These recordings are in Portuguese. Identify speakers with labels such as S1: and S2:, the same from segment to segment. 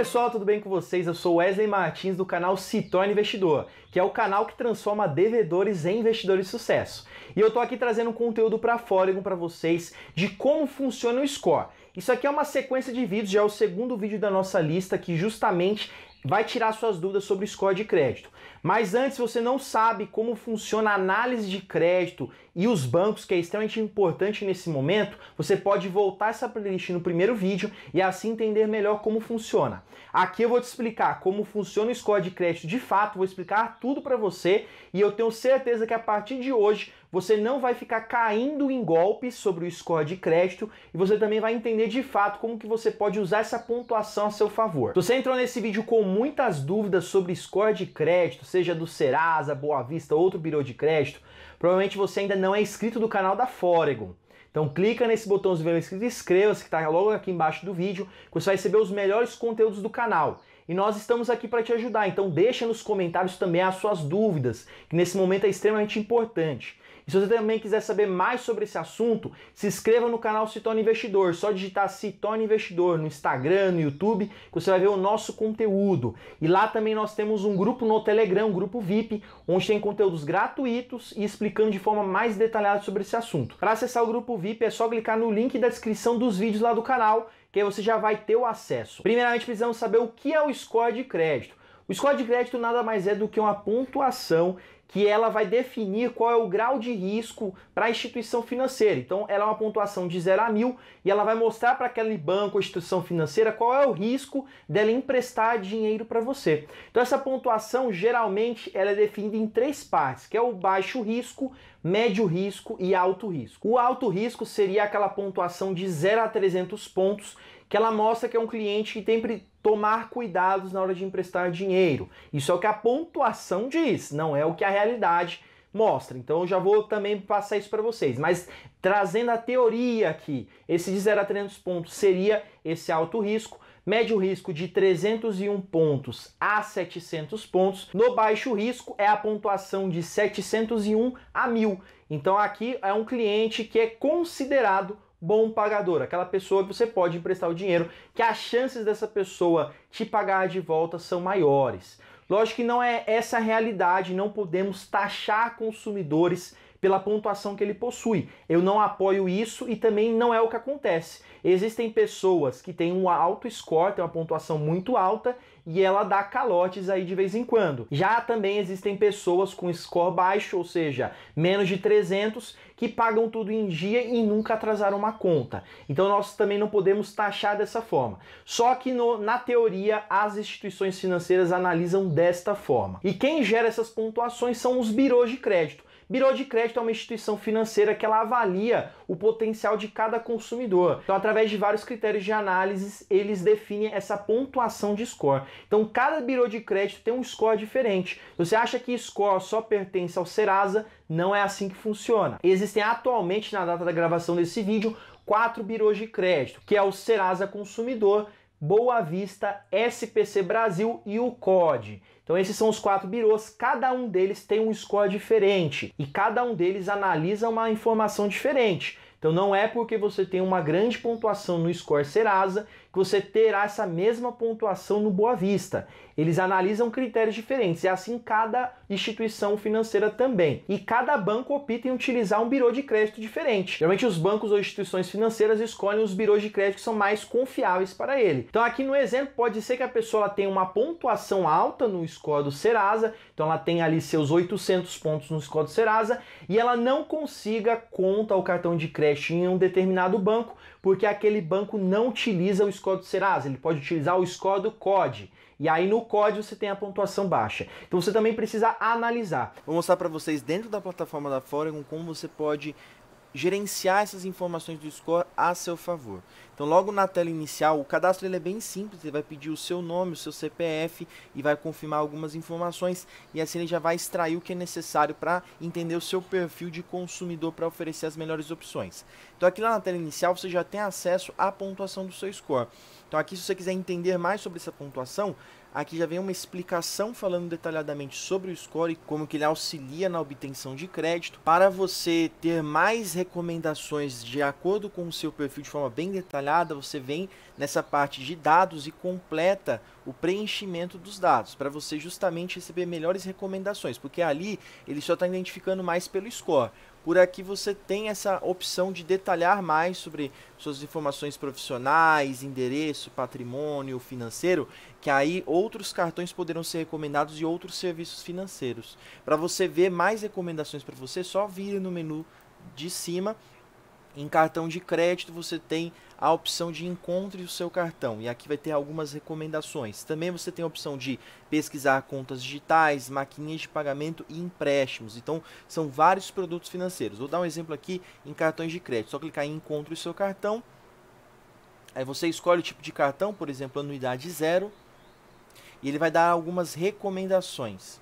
S1: pessoal, tudo bem com vocês? Eu sou Wesley Martins do canal Se Investidor, que é o canal que transforma devedores em investidores de sucesso. E eu tô aqui trazendo um conteúdo para fórum para vocês de como funciona o score. Isso aqui é uma sequência de vídeos, já é o segundo vídeo da nossa lista que justamente vai tirar suas dúvidas sobre o score de crédito. Mas antes, se você não sabe como funciona a análise de crédito e os bancos, que é extremamente importante nesse momento, você pode voltar essa playlist no primeiro vídeo e assim entender melhor como funciona. Aqui eu vou te explicar como funciona o score de crédito de fato, vou explicar tudo para você e eu tenho certeza que a partir de hoje você não vai ficar caindo em golpes sobre o score de crédito e você também vai entender de fato como que você pode usar essa pontuação a seu favor. Se você entrou nesse vídeo com muitas dúvidas sobre score de crédito, seja do Serasa, Boa Vista, outro birô de crédito, provavelmente você ainda não é inscrito do canal da Foregon. Então clica nesse botãozinho vermelho inscrito e inscreva-se que está logo aqui embaixo do vídeo, que você vai receber os melhores conteúdos do canal e nós estamos aqui para te ajudar. Então deixa nos comentários também as suas dúvidas, que nesse momento é extremamente importante. E se você também quiser saber mais sobre esse assunto, se inscreva no canal Se Torna Investidor. Só digitar Se Torna Investidor no Instagram, no YouTube, que você vai ver o nosso conteúdo. E lá também nós temos um grupo no Telegram, um grupo VIP, onde tem conteúdos gratuitos e explicando de forma mais detalhada sobre esse assunto. Para acessar o grupo VIP é só clicar no link da descrição dos vídeos lá do canal que aí você já vai ter o acesso. Primeiramente, precisamos saber o que é o score de crédito. O score de crédito nada mais é do que uma pontuação que ela vai definir qual é o grau de risco para a instituição financeira. Então, ela é uma pontuação de 0 a 1000 e ela vai mostrar para aquele banco ou instituição financeira qual é o risco dela emprestar dinheiro para você. Então, essa pontuação geralmente ela é definida em três partes, que é o baixo risco, médio risco e alto risco. O alto risco seria aquela pontuação de 0 a 300 pontos que ela mostra que é um cliente que tem que tomar cuidados na hora de emprestar dinheiro. Isso é o que a pontuação diz, não é o que a realidade mostra. Então eu já vou também passar isso para vocês. Mas trazendo a teoria aqui, esse de 0 a 300 pontos seria esse alto risco. Médio risco de 301 pontos a 700 pontos. No baixo risco é a pontuação de 701 a 1000. Então aqui é um cliente que é considerado bom pagador, aquela pessoa que você pode emprestar o dinheiro, que as chances dessa pessoa te pagar de volta são maiores. Lógico que não é essa a realidade, não podemos taxar consumidores pela pontuação que ele possui. Eu não apoio isso e também não é o que acontece. Existem pessoas que têm um alto score, têm uma pontuação muito alta e ela dá calotes aí de vez em quando. Já também existem pessoas com score baixo, ou seja, menos de 300, que pagam tudo em dia e nunca atrasaram uma conta. Então nós também não podemos taxar dessa forma. Só que no, na teoria as instituições financeiras analisam desta forma. E quem gera essas pontuações são os birôs de crédito. Biro de crédito é uma instituição financeira que ela avalia o potencial de cada consumidor. Então, através de vários critérios de análise, eles definem essa pontuação de score. Então, cada Biro de crédito tem um score diferente. você acha que score só pertence ao Serasa, não é assim que funciona. Existem atualmente, na data da gravação desse vídeo, quatro biros de crédito, que é o Serasa Consumidor, Boa Vista, SPC Brasil e o COD. Então esses são os quatro birôs, cada um deles tem um score diferente e cada um deles analisa uma informação diferente. Então não é porque você tem uma grande pontuação no score Serasa que você terá essa mesma pontuação no Boa Vista. Eles analisam critérios diferentes, e assim cada instituição financeira também. E cada banco opta em utilizar um birô de crédito diferente. Geralmente os bancos ou instituições financeiras escolhem os birôs de crédito que são mais confiáveis para ele. Então aqui no exemplo pode ser que a pessoa tenha uma pontuação alta no score do Serasa, então ela tem ali seus 800 pontos no score do Serasa, e ela não consiga conta ou cartão de crédito em um determinado banco, porque aquele banco não utiliza o score do Serasa, ele pode utilizar o score do COD. E aí no COD você tem a pontuação baixa. Então você também precisa analisar. Vou mostrar para vocês dentro da plataforma da Foregon como você pode gerenciar essas informações do score a seu favor. Então, logo na tela inicial, o cadastro ele é bem simples, ele vai pedir o seu nome, o seu CPF e vai confirmar algumas informações e assim ele já vai extrair o que é necessário para entender o seu perfil de consumidor para oferecer as melhores opções. Então, aqui lá na tela inicial, você já tem acesso à pontuação do seu score. Então, aqui se você quiser entender mais sobre essa pontuação, Aqui já vem uma explicação falando detalhadamente sobre o score e como que ele auxilia na obtenção de crédito. Para você ter mais recomendações de acordo com o seu perfil de forma bem detalhada, você vem nessa parte de dados e completa o preenchimento dos dados para você justamente receber melhores recomendações, porque ali ele só está identificando mais pelo score. Por aqui você tem essa opção de detalhar mais sobre suas informações profissionais, endereço, patrimônio financeiro, que aí outros cartões poderão ser recomendados e outros serviços financeiros. Para você ver mais recomendações para você, só vire no menu de cima em cartão de crédito você tem a opção de encontre o seu cartão e aqui vai ter algumas recomendações. Também você tem a opção de pesquisar contas digitais, maquininhas de pagamento e empréstimos. Então são vários produtos financeiros. Vou dar um exemplo aqui em cartões de crédito. Só clicar em encontre o seu cartão. Aí você escolhe o tipo de cartão, por exemplo, anuidade zero, e ele vai dar algumas recomendações.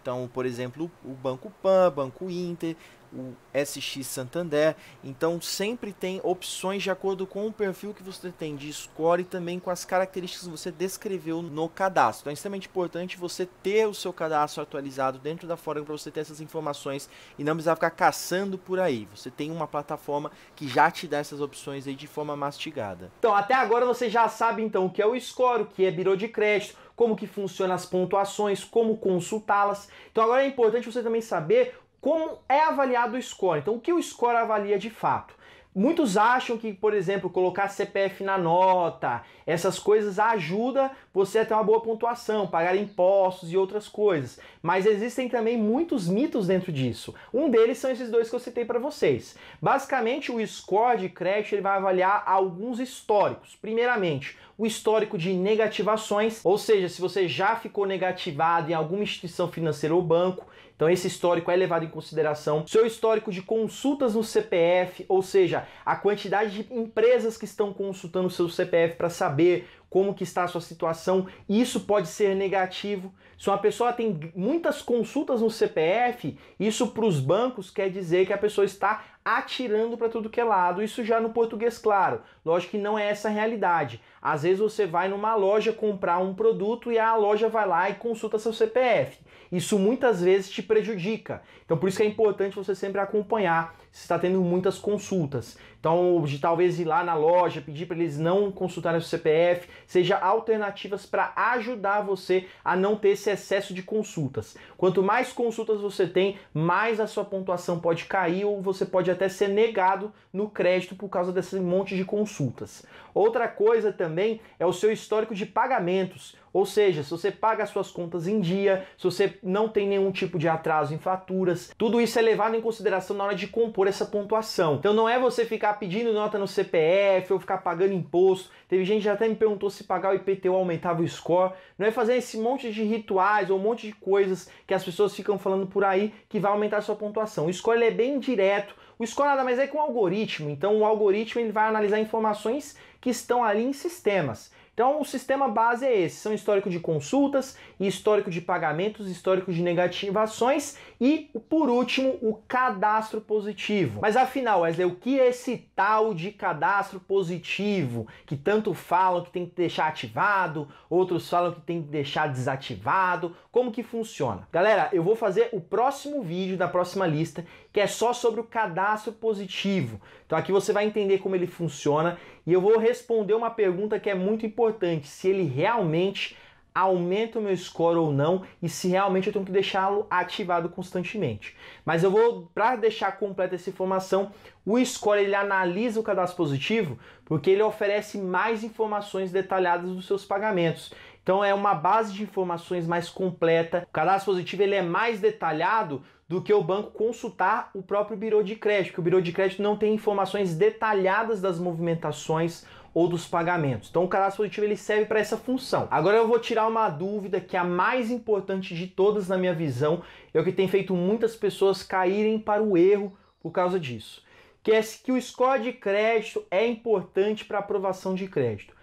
S1: Então, por exemplo, o Banco Pan, Banco Inter, o SX Santander. Então sempre tem opções de acordo com o perfil que você tem de score e também com as características que você descreveu no cadastro. Então é extremamente importante você ter o seu cadastro atualizado dentro da Fórum para você ter essas informações e não precisar ficar caçando por aí. Você tem uma plataforma que já te dá essas opções aí de forma mastigada. Então até agora você já sabe então o que é o score, o que é birô de crédito, como que funcionam as pontuações, como consultá-las. Então agora é importante você também saber como é avaliado o score. Então, o que o score avalia de fato? Muitos acham que, por exemplo, colocar CPF na nota, essas coisas ajuda você a ter uma boa pontuação, pagar impostos e outras coisas. Mas existem também muitos mitos dentro disso. Um deles são esses dois que eu citei para vocês. Basicamente, o score de crédito ele vai avaliar alguns históricos. Primeiramente, o histórico de negativações, ou seja, se você já ficou negativado em alguma instituição financeira ou banco, então esse histórico é levado em consideração. Seu histórico de consultas no CPF, ou seja, a quantidade de empresas que estão consultando o seu CPF para saber como que está a sua situação, isso pode ser negativo. Se uma pessoa tem muitas consultas no CPF, isso para os bancos quer dizer que a pessoa está atirando para tudo que é lado, isso já no português claro. Lógico que não é essa a realidade. Às vezes você vai numa loja comprar um produto e a loja vai lá e consulta seu CPF isso muitas vezes te prejudica. Então por isso que é importante você sempre acompanhar você está tendo muitas consultas. Então, de talvez ir lá na loja, pedir para eles não consultarem o CPF, seja alternativas para ajudar você a não ter esse excesso de consultas. Quanto mais consultas você tem, mais a sua pontuação pode cair ou você pode até ser negado no crédito por causa desse monte de consultas. Outra coisa também é o seu histórico de pagamentos. Ou seja, se você paga suas contas em dia, se você não tem nenhum tipo de atraso em faturas, tudo isso é levado em consideração na hora de compor por essa pontuação. Então não é você ficar pedindo nota no CPF ou ficar pagando imposto. Teve gente que até me perguntou se pagar o IPTU aumentava o score. Não é fazer esse monte de rituais ou um monte de coisas que as pessoas ficam falando por aí que vai aumentar a sua pontuação. O score é bem direto. O score nada mais é que um algoritmo. Então o algoritmo ele vai analisar informações que estão ali em sistemas. Então o sistema base é esse: são histórico de consultas, histórico de pagamentos, histórico de negativações e, por último, o cadastro positivo. Mas afinal, Wesley, o que é esse tal de cadastro positivo? Que tanto falam que tem que deixar ativado, outros falam que tem que deixar desativado. Como que funciona? Galera, eu vou fazer o próximo vídeo da próxima lista, que é só sobre o cadastro positivo. Então aqui você vai entender como ele funciona e eu vou responder uma pergunta que é muito importante: se ele realmente aumenta o meu score ou não e se realmente eu tenho que deixá-lo ativado constantemente. Mas eu vou, para deixar completa essa informação, o score ele analisa o cadastro positivo porque ele oferece mais informações detalhadas dos seus pagamentos. Então é uma base de informações mais completa. O cadastro positivo ele é mais detalhado do que o banco consultar o próprio birô de crédito, que o birô de crédito não tem informações detalhadas das movimentações ou dos pagamentos. Então o cadastro positivo ele serve para essa função. Agora eu vou tirar uma dúvida que é a mais importante de todas na minha visão, é o que tem feito muitas pessoas caírem para o erro por causa disso, que é que o score de crédito é importante para aprovação de crédito.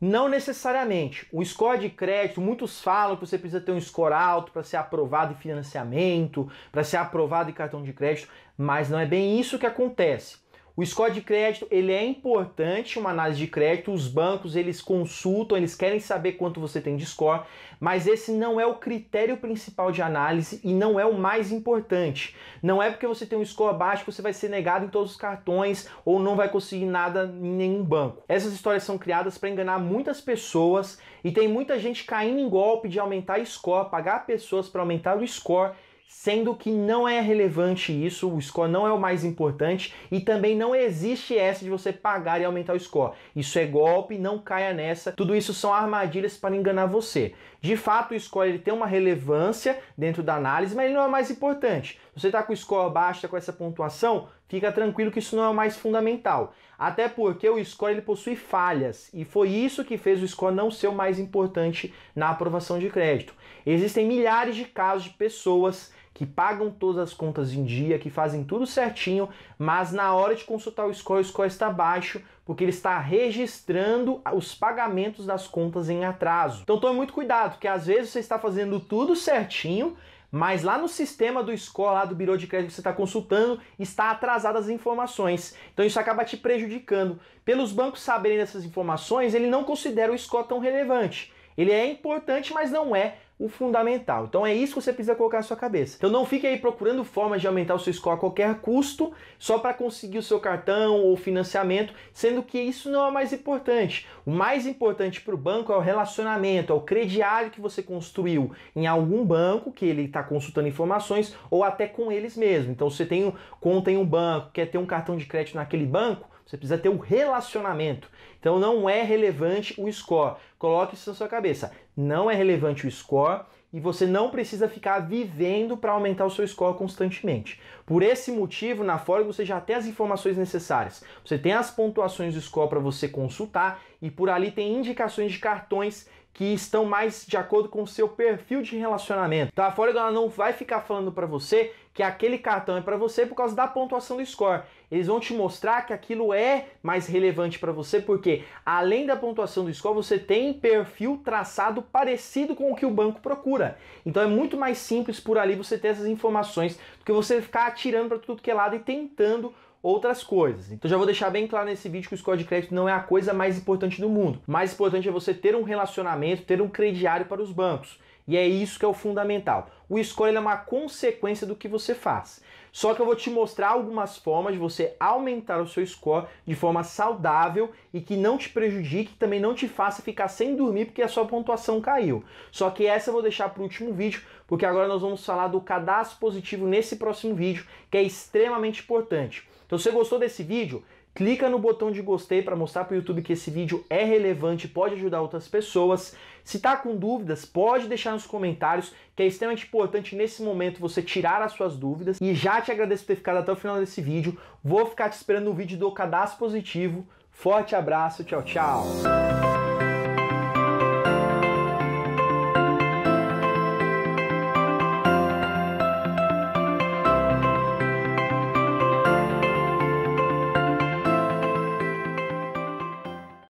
S1: Não necessariamente. O score de crédito, muitos falam que você precisa ter um score alto para ser aprovado em financiamento, para ser aprovado em cartão de crédito, mas não é bem isso que acontece. O score de crédito, ele é importante, uma análise de crédito, os bancos, eles consultam, eles querem saber quanto você tem de score, mas esse não é o critério principal de análise e não é o mais importante. Não é porque você tem um score baixo que você vai ser negado em todos os cartões ou não vai conseguir nada em nenhum banco. Essas histórias são criadas para enganar muitas pessoas e tem muita gente caindo em golpe de aumentar score, pagar pessoas para aumentar o score sendo que não é relevante isso, o score não é o mais importante e também não existe essa de você pagar e aumentar o score. Isso é golpe, não caia nessa. Tudo isso são armadilhas para enganar você. De fato, o score ele tem uma relevância dentro da análise, mas ele não é o mais importante. Se você está com o score baixo, tá com essa pontuação, fica tranquilo que isso não é o mais fundamental. Até porque o score ele possui falhas e foi isso que fez o score não ser o mais importante na aprovação de crédito. Existem milhares de casos de pessoas que pagam todas as contas em dia, que fazem tudo certinho, mas na hora de consultar o score, o score está baixo, porque ele está registrando os pagamentos das contas em atraso. Então tome muito cuidado, que às vezes você está fazendo tudo certinho, mas lá no sistema do score, lá do birô de crédito que você está consultando, está atrasadas as informações. Então isso acaba te prejudicando. Pelos bancos saberem dessas informações, ele não considera o score tão relevante. Ele é importante, mas não é o fundamental. Então é isso que você precisa colocar na sua cabeça. Então não fique aí procurando formas de aumentar o seu score a qualquer custo só para conseguir o seu cartão ou financiamento, sendo que isso não é o mais importante. O mais importante para o banco é o relacionamento, é o crediário que você construiu em algum banco que ele está consultando informações ou até com eles mesmo. Então você tem um, conta em um banco, quer ter um cartão de crédito naquele banco, você precisa ter um relacionamento. Então não é relevante o score. Coloque isso na sua cabeça. Não é relevante o score e você não precisa ficar vivendo para aumentar o seu score constantemente. Por esse motivo, na Fora você já tem as informações necessárias. Você tem as pontuações do score para você consultar e por ali tem indicações de cartões que estão mais de acordo com o seu perfil de relacionamento. Então A Fora ela não vai ficar falando para você que aquele cartão é para você por causa da pontuação do score eles vão te mostrar que aquilo é mais relevante para você, porque além da pontuação do score, você tem perfil traçado parecido com o que o banco procura. Então é muito mais simples por ali você ter essas informações do que você ficar atirando para tudo que é lado e tentando outras coisas. Então já vou deixar bem claro nesse vídeo que o score de crédito não é a coisa mais importante do mundo. O mais importante é você ter um relacionamento, ter um crediário para os bancos. E é isso que é o fundamental. O score é uma consequência do que você faz. Só que eu vou te mostrar algumas formas de você aumentar o seu score de forma saudável e que não te prejudique, também não te faça ficar sem dormir porque a sua pontuação caiu. Só que essa eu vou deixar para o último vídeo, porque agora nós vamos falar do cadastro positivo nesse próximo vídeo, que é extremamente importante. Então, se você gostou desse vídeo, clica no botão de gostei para mostrar para o YouTube que esse vídeo é relevante, pode ajudar outras pessoas. Se tá com dúvidas, pode deixar nos comentários, que é extremamente importante nesse momento você tirar as suas dúvidas. E já te agradeço por ter ficado até o final desse vídeo. Vou ficar te esperando no vídeo do cadastro positivo. Forte abraço, tchau, tchau.